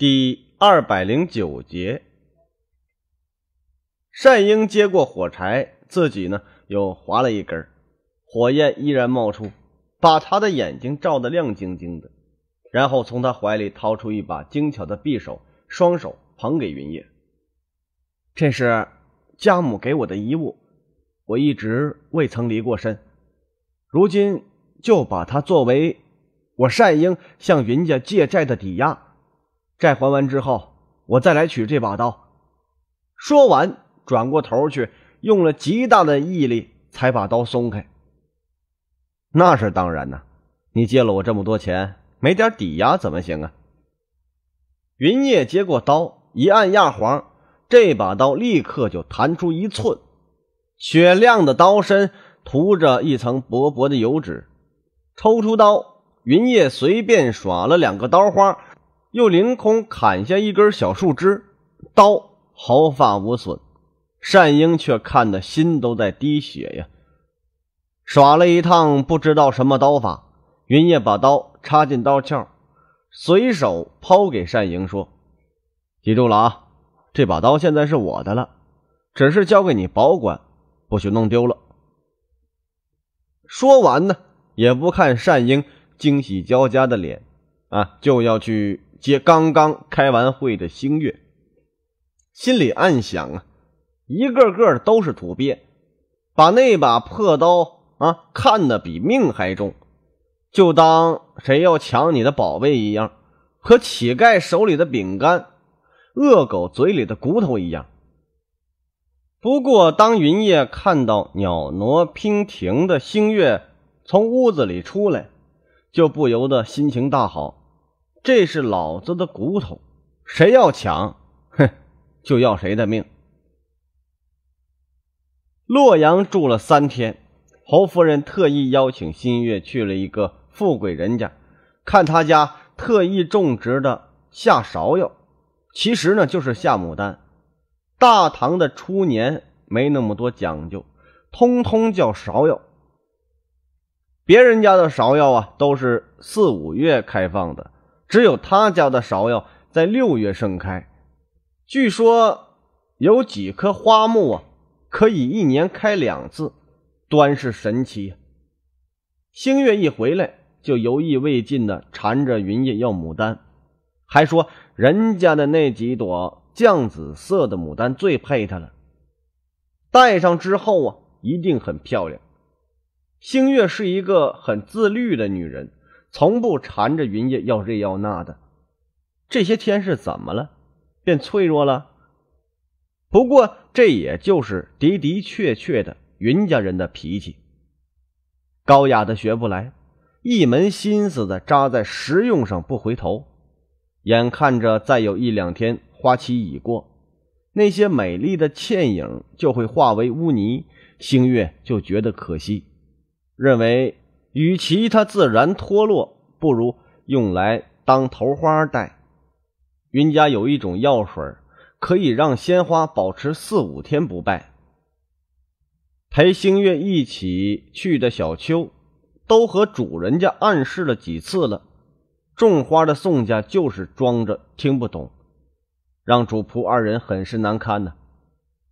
第二百零九节，善英接过火柴，自己呢又划了一根，火焰依然冒出，把他的眼睛照得亮晶晶的。然后从他怀里掏出一把精巧的匕首，双手捧给云烨：“这是家母给我的遗物，我一直未曾离过身，如今就把它作为我善英向云家借债的抵押。”债还完之后，我再来取这把刀。说完，转过头去，用了极大的毅力才把刀松开。那是当然呐，你借了我这么多钱，没点抵押怎么行啊？云烨接过刀，一按压簧，这把刀立刻就弹出一寸。雪亮的刀身涂着一层薄薄的油脂，抽出刀，云烨随便耍了两个刀花。又凌空砍下一根小树枝，刀毫发无损，单英却看得心都在滴血呀！耍了一趟，不知道什么刀法。云烨把刀插进刀鞘，随手抛给单英说：“记住了啊，这把刀现在是我的了，只是交给你保管，不许弄丢了。”说完呢，也不看单英惊喜交加的脸，啊，就要去。接刚刚开完会的星月，心里暗想啊，一个个的都是土鳖，把那把破刀啊看得比命还重，就当谁要抢你的宝贝一样，和乞丐手里的饼干、恶狗嘴里的骨头一样。不过，当云夜看到鸟挪娉婷的星月从屋子里出来，就不由得心情大好。这是老子的骨头，谁要抢，哼，就要谁的命。洛阳住了三天，侯夫人特意邀请新月去了一个富贵人家，看他家特意种植的夏芍药，其实呢就是夏牡丹。大唐的初年没那么多讲究，通通叫芍药。别人家的芍药啊，都是四五月开放的。只有他家的芍药在六月盛开，据说有几棵花木啊，可以一年开两次，端是神奇。星月一回来就犹意未尽的缠着云烨要牡丹，还说人家的那几朵绛紫色的牡丹最配他了，戴上之后啊，一定很漂亮。星月是一个很自律的女人。从不缠着云烨要这要那的，这些天是怎么了？变脆弱了？不过这也就是的的确确的云家人的脾气，高雅的学不来，一门心思的扎在实用上不回头。眼看着再有一两天花期已过，那些美丽的倩影就会化为污泥，星月就觉得可惜，认为。与其它自然脱落，不如用来当头花戴。云家有一种药水，可以让鲜花保持四五天不败。陪星月一起去的小秋，都和主人家暗示了几次了，种花的宋家就是装着听不懂，让主仆二人很是难堪呢。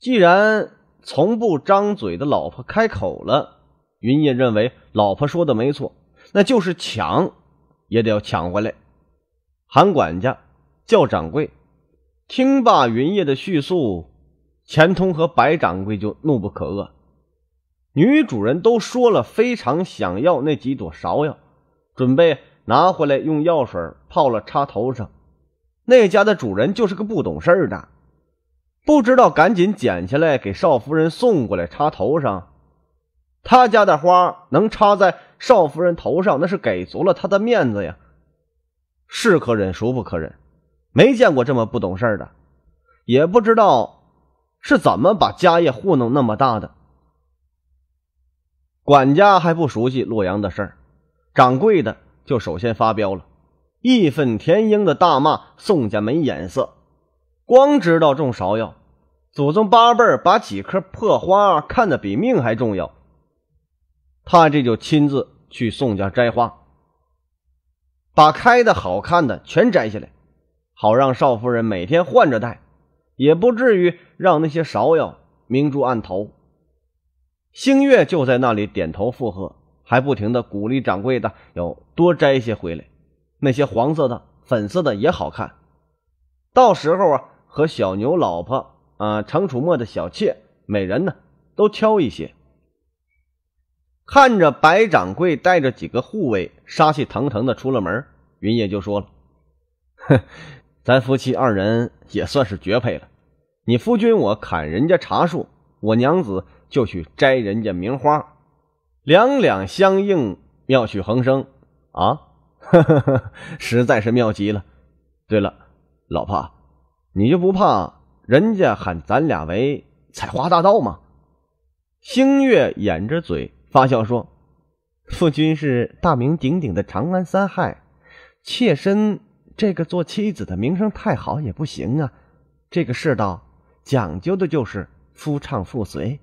既然从不张嘴的老婆开口了。云烨认为老婆说的没错，那就是抢，也得要抢回来。喊管家，叫掌柜。听罢云烨的叙述，钱通和白掌柜就怒不可遏。女主人都说了非常想要那几朵芍药，准备拿回来用药水泡了插头上。那家的主人就是个不懂事儿的，不知道赶紧捡起来给少夫人送过来插头上。他家的花能插在少夫人头上，那是给足了他的面子呀！是可忍孰不可忍！没见过这么不懂事的，也不知道是怎么把家业糊弄那么大的。管家还不熟悉洛阳的事儿，掌柜的就首先发飙了，义愤填膺的大骂宋家没眼色，光知道种芍药，祖宗八辈儿把几颗破花看得比命还重要。他这就亲自去宋家摘花，把开的好看的全摘下来，好让少夫人每天换着戴，也不至于让那些芍药明珠暗投。星月就在那里点头附和，还不停的鼓励掌柜的要多摘些回来，那些黄色的、粉色的也好看，到时候啊，和小牛老婆啊、程楚墨的小妾，每人呢都挑一些。看着白掌柜带着几个护卫杀气腾腾的出了门，云野就说了：“哼，咱夫妻二人也算是绝配了。你夫君我砍人家茶树，我娘子就去摘人家名花，两两相应，妙趣横生啊！呵呵呵，实在是妙极了。对了，老婆，你就不怕人家喊咱俩为采花大盗吗？”星月掩着嘴。发笑说：“夫君是大名鼎鼎的长安三害，妾身这个做妻子的名声太好也不行啊。这个世道讲究的就是夫唱妇随。”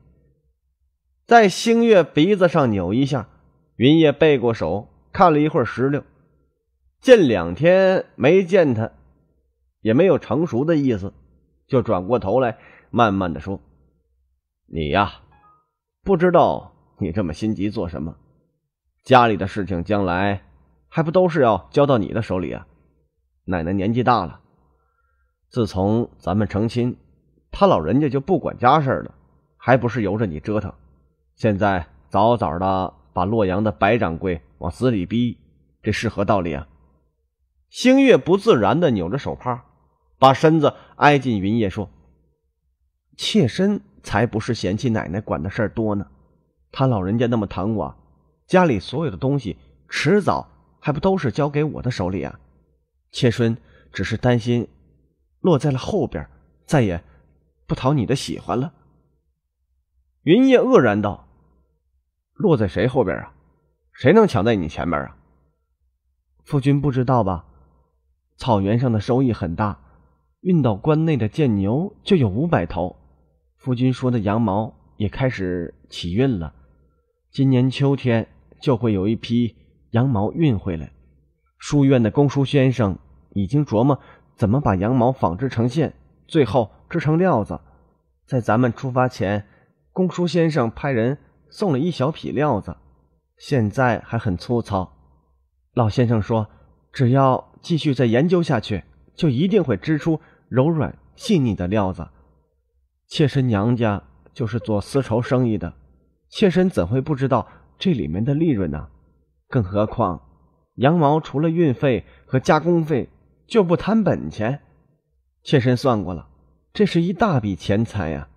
在星月鼻子上扭一下，云烨背过手看了一会儿石榴，见两天没见他，也没有成熟的意思，就转过头来慢慢的说：“你呀，不知道。”你这么心急做什么？家里的事情将来还不都是要交到你的手里啊？奶奶年纪大了，自从咱们成亲，他老人家就不管家事了，还不是由着你折腾？现在早早的把洛阳的白掌柜往死里逼，这是何道理啊？星月不自然的扭着手帕，把身子挨近云烨说：“妾身才不是嫌弃奶奶管的事儿多呢。”他老人家那么疼我，家里所有的东西，迟早还不都是交给我的手里啊？妾身只是担心，落在了后边，再也，不讨你的喜欢了。云烨愕然道：“落在谁后边啊？谁能抢在你前面啊？”夫君不知道吧？草原上的收益很大，运到关内的贱牛就有五百头。夫君说的羊毛也开始起运了。今年秋天就会有一批羊毛运回来，书院的公叔先生已经琢磨怎么把羊毛纺织成线，最后织成料子。在咱们出发前，公叔先生派人送了一小匹料子，现在还很粗糙。老先生说，只要继续再研究下去，就一定会织出柔软细腻的料子。妾身娘家就是做丝绸生意的。妾身怎会不知道这里面的利润呢？更何况，羊毛除了运费和加工费，就不贪本钱。妾身算过了，这是一大笔钱财呀，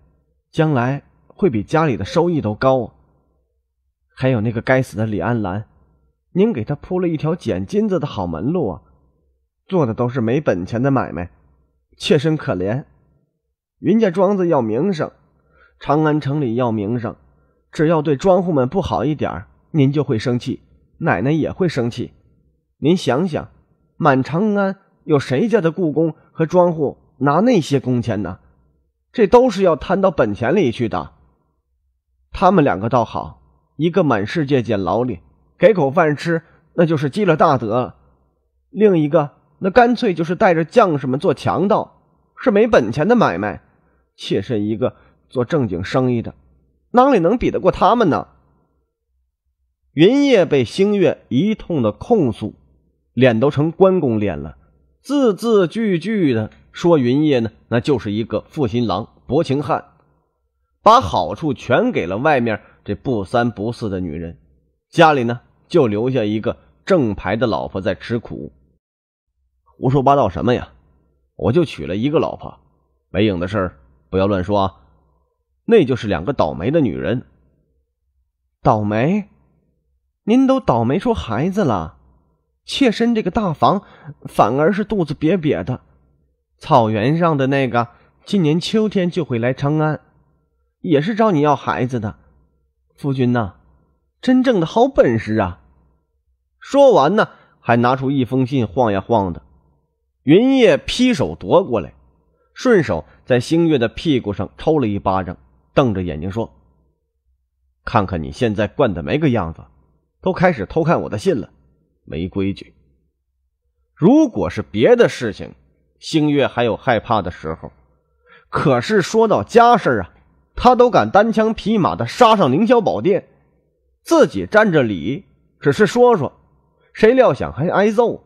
将来会比家里的收益都高啊。还有那个该死的李安澜，您给他铺了一条捡金子的好门路啊，做的都是没本钱的买卖。妾身可怜，云家庄子要名声，长安城里要名声。只要对庄户们不好一点您就会生气，奶奶也会生气。您想想，满长安有谁家的雇工和庄户拿那些工钱呢？这都是要摊到本钱里去的。他们两个倒好，一个满世界捡劳力，给口饭吃，那就是积了大德了；另一个那干脆就是带着将士们做强盗，是没本钱的买卖。妾身一个做正经生意的。哪里能比得过他们呢？云烨被星月一通的控诉，脸都成关公脸了。字字句句的说，云烨呢，那就是一个负心郎、薄情汉，把好处全给了外面这不三不四的女人，家里呢就留下一个正牌的老婆在吃苦。胡说八道什么呀？我就娶了一个老婆，没影的事儿，不要乱说啊。那就是两个倒霉的女人。倒霉，您都倒霉出孩子了，妾身这个大房反而是肚子瘪瘪的。草原上的那个今年秋天就会来长安，也是找你要孩子的，夫君呐，真正的好本事啊！说完呢，还拿出一封信晃呀晃的。云烨劈手夺过来，顺手在星月的屁股上抽了一巴掌。瞪着眼睛说：“看看你现在惯的没个样子，都开始偷看我的信了，没规矩。如果是别的事情，星月还有害怕的时候，可是说到家事啊，他都敢单枪匹马的杀上凌霄宝殿，自己占着理，只是说说，谁料想还挨揍。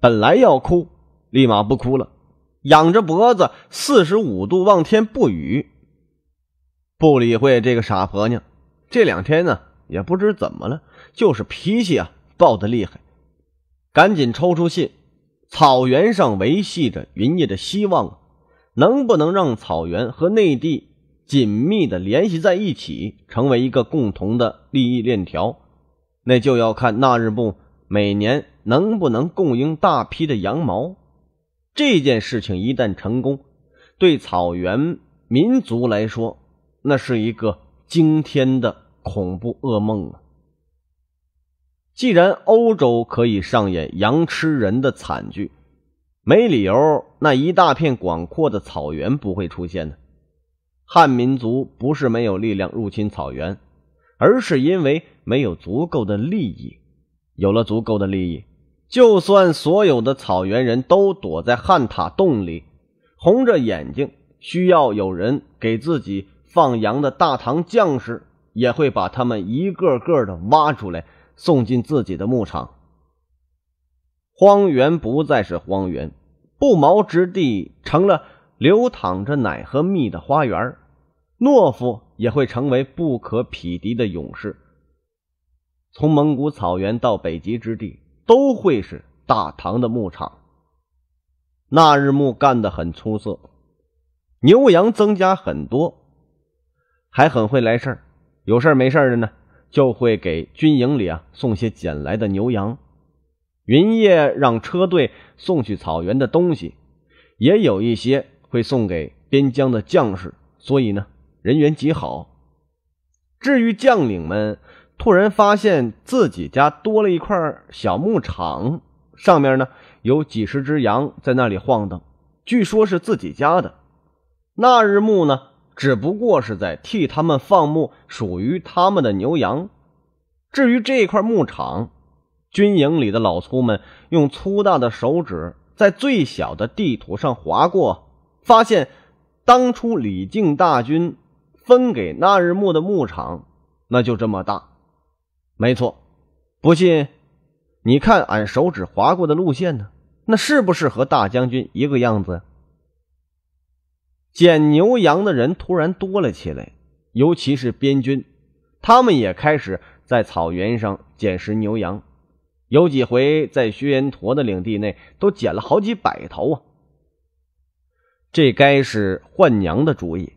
本来要哭，立马不哭了，仰着脖子四十五度望天不语。”不理会这个傻婆娘，这两天呢，也不知怎么了，就是脾气啊暴得厉害。赶紧抽出信，草原上维系着云叶的希望，能不能让草原和内地紧密的联系在一起，成为一个共同的利益链条？那就要看那日部每年能不能供应大批的羊毛。这件事情一旦成功，对草原民族来说，那是一个惊天的恐怖噩梦啊！既然欧洲可以上演羊吃人的惨剧，没理由那一大片广阔的草原不会出现呢。汉民族不是没有力量入侵草原，而是因为没有足够的利益。有了足够的利益，就算所有的草原人都躲在汉塔洞里，红着眼睛，需要有人给自己。放羊的大唐将士也会把他们一个个的挖出来，送进自己的牧场。荒原不再是荒原，不毛之地成了流淌着奶和蜜的花园。懦夫也会成为不可匹敌的勇士。从蒙古草原到北极之地，都会是大唐的牧场。那日木干得很出色，牛羊增加很多。还很会来事儿，有事儿没事儿的呢，就会给军营里啊送些捡来的牛羊。云烨让车队送去草原的东西，也有一些会送给边疆的将士，所以呢，人缘极好。至于将领们，突然发现自己家多了一块小牧场，上面呢有几十只羊在那里晃荡，据说是自己家的。那日暮呢？只不过是在替他们放牧属于他们的牛羊。至于这块牧场，军营里的老粗们用粗大的手指在最小的地图上划过，发现当初李靖大军分给那日木的牧场，那就这么大。没错，不信，你看俺手指划过的路线呢，那是不是和大将军一个样子捡牛羊的人突然多了起来，尤其是边军，他们也开始在草原上捡拾牛羊。有几回在薛延陀的领地内都捡了好几百头啊！这该是换娘的主意。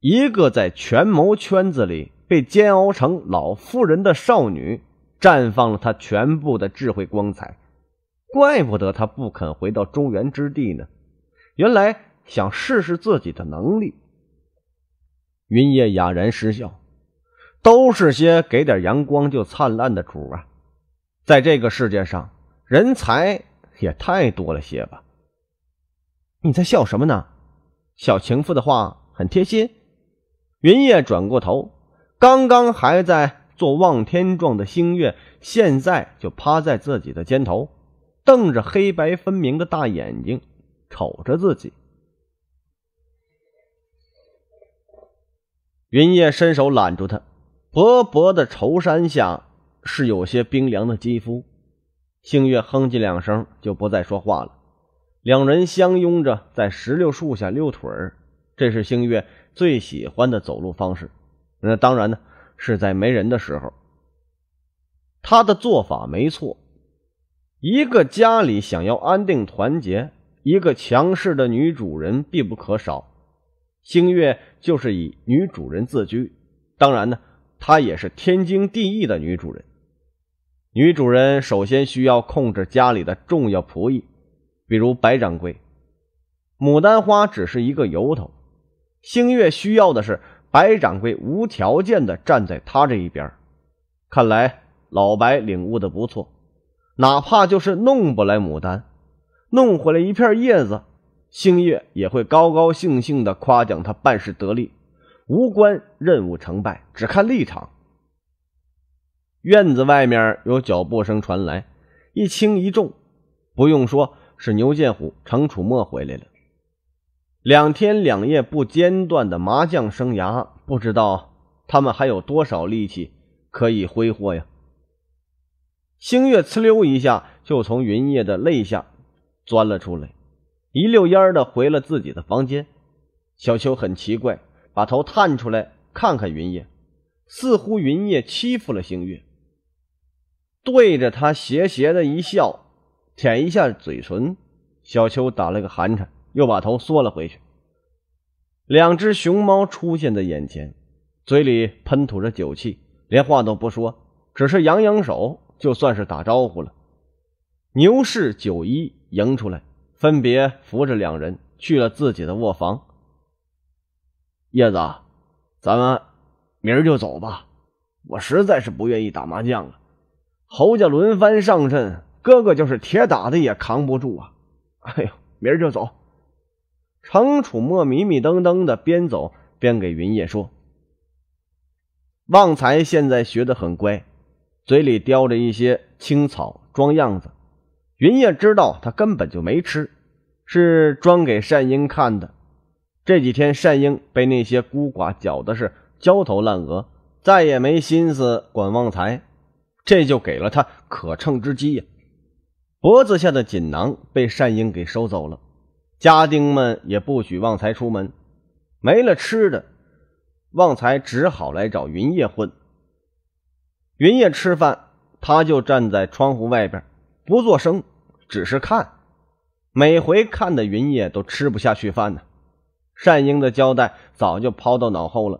一个在权谋圈子里被煎熬成老妇人的少女，绽放了她全部的智慧光彩。怪不得她不肯回到中原之地呢。原来。想试试自己的能力，云烨哑然失笑，都是些给点阳光就灿烂的主啊，在这个世界上，人才也太多了些吧？你在笑什么呢？小情妇的话很贴心。云烨转过头，刚刚还在做望天状的星月，现在就趴在自己的肩头，瞪着黑白分明的大眼睛瞅着自己。云烨伸手揽住他，薄薄的绸衫下是有些冰凉的肌肤。星月哼唧两声，就不再说话了。两人相拥着在石榴树下溜腿儿，这是星月最喜欢的走路方式。那当然呢，是在没人的时候。他的做法没错，一个家里想要安定团结，一个强势的女主人必不可少。星月就是以女主人自居，当然呢，她也是天经地义的女主人。女主人首先需要控制家里的重要仆役，比如白掌柜。牡丹花只是一个由头，星月需要的是白掌柜无条件的站在她这一边。看来老白领悟的不错，哪怕就是弄不来牡丹，弄回来一片叶子。星月也会高高兴兴的夸奖他办事得力，无关任务成败，只看立场。院子外面有脚步声传来，一轻一重，不用说，是牛建虎、程楚墨回来了。两天两夜不间断的麻将生涯，不知道他们还有多少力气可以挥霍呀。星月呲溜一下就从云叶的肋下钻了出来。一溜烟的回了自己的房间，小秋很奇怪，把头探出来看看云烨，似乎云烨欺负了星月，对着他邪邪的一笑，舔一下嘴唇，小秋打了个寒颤，又把头缩了回去。两只熊猫出现在眼前，嘴里喷吐着酒气，连话都不说，只是扬扬手，就算是打招呼了。牛氏九一迎出来。分别扶着两人去了自己的卧房。叶子，咱们明儿就走吧，我实在是不愿意打麻将了。侯家轮番上阵，哥哥就是铁打的也扛不住啊！哎呦，明儿就走。程楚墨迷迷瞪瞪的，边走边给云叶说：“旺财现在学得很乖，嘴里叼着一些青草装样子。”云烨知道他根本就没吃，是装给善英看的。这几天善英被那些孤寡搅的是焦头烂额，再也没心思管旺财，这就给了他可乘之机呀。脖子下的锦囊被善英给收走了，家丁们也不许旺财出门。没了吃的，旺财只好来找云烨混。云烨吃饭，他就站在窗户外边。不做声，只是看。每回看的云叶都吃不下去饭呢。善英的交代早就抛到脑后了，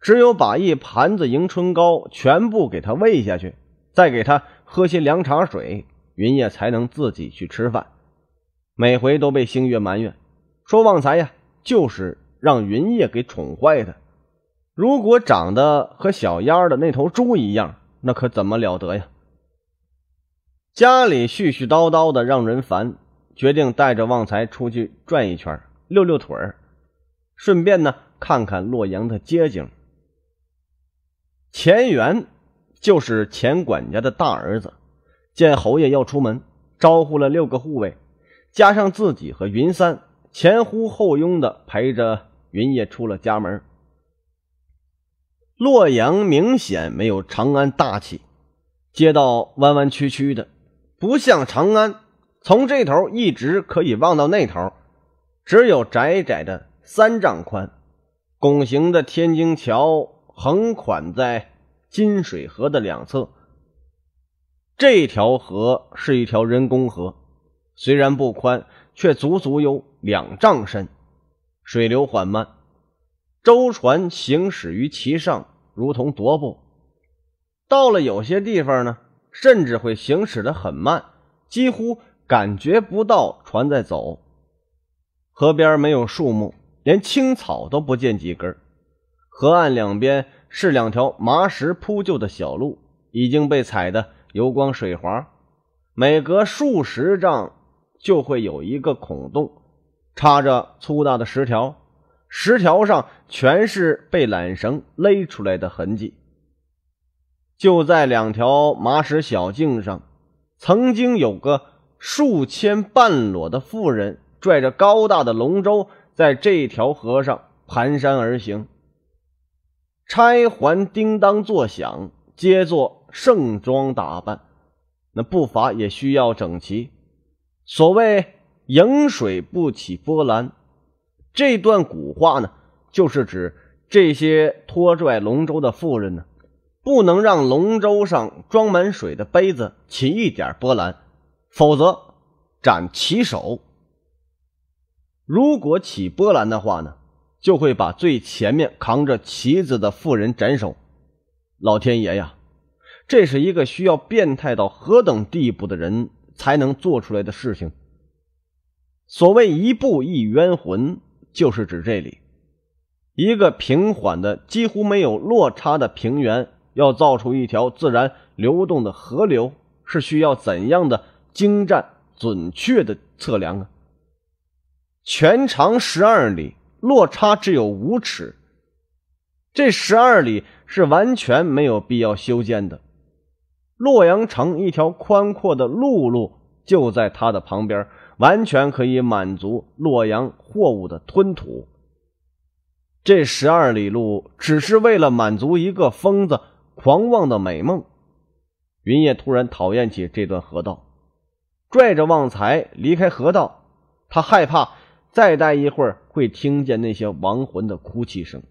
只有把一盘子迎春糕全部给他喂下去，再给他喝些凉茶水，云叶才能自己去吃饭。每回都被星月埋怨，说旺财呀，就是让云叶给宠坏的。如果长得和小丫的那头猪一样，那可怎么了得呀？家里絮絮叨叨的让人烦，决定带着旺财出去转一圈溜溜腿儿，顺便呢看看洛阳的街景。钱元就是钱管家的大儿子，见侯爷要出门，招呼了六个护卫，加上自己和云三，前呼后拥的陪着云爷出了家门。洛阳明显没有长安大气，街道弯弯曲曲的。不像长安，从这头一直可以望到那头，只有窄窄的三丈宽。拱形的天津桥横款在金水河的两侧。这条河是一条人工河，虽然不宽，却足足有两丈深，水流缓慢，舟船行驶于其上，如同踱步。到了有些地方呢。甚至会行驶得很慢，几乎感觉不到船在走。河边没有树木，连青草都不见几根。河岸两边是两条麻石铺就的小路，已经被踩得油光水滑。每隔数十丈就会有一个孔洞，插着粗大的石条，石条上全是被缆绳勒出来的痕迹。就在两条麻石小径上，曾经有个数千半裸的妇人拽着高大的龙舟，在这条河上蹒跚而行，钗环叮当作响，皆作盛装打扮，那步伐也需要整齐。所谓“迎水不起波澜”，这段古话呢，就是指这些拖拽龙舟的妇人呢。不能让龙舟上装满水的杯子起一点波澜，否则斩其手。如果起波澜的话呢，就会把最前面扛着旗子的妇人斩首。老天爷呀，这是一个需要变态到何等地步的人才能做出来的事情。所谓“一步一冤魂”，就是指这里一个平缓的几乎没有落差的平原。要造出一条自然流动的河流，是需要怎样的精湛、准确的测量啊？全长十二里，落差只有五尺。这十二里是完全没有必要修建的。洛阳城一条宽阔的陆路就在它的旁边，完全可以满足洛阳货物的吞吐。这十二里路只是为了满足一个疯子。狂妄的美梦，云烨突然讨厌起这段河道，拽着旺财离开河道。他害怕再待一会儿会听见那些亡魂的哭泣声。